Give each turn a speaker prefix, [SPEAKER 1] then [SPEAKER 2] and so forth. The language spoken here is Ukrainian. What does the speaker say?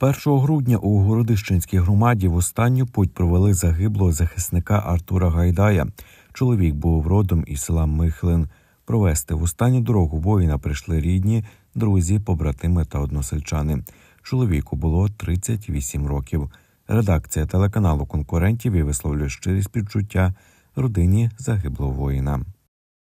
[SPEAKER 1] 1 грудня у Городищенській громаді в останню путь провели загиблого захисника Артура Гайдая. Чоловік був родом із села Михлин. Провести в останню дорогу воїна прийшли рідні, друзі, побратими та односельчани. Чоловіку було 38 років. Редакція телеканалу конкурентів і висловлює щирі співчуття родині загиблого воїна.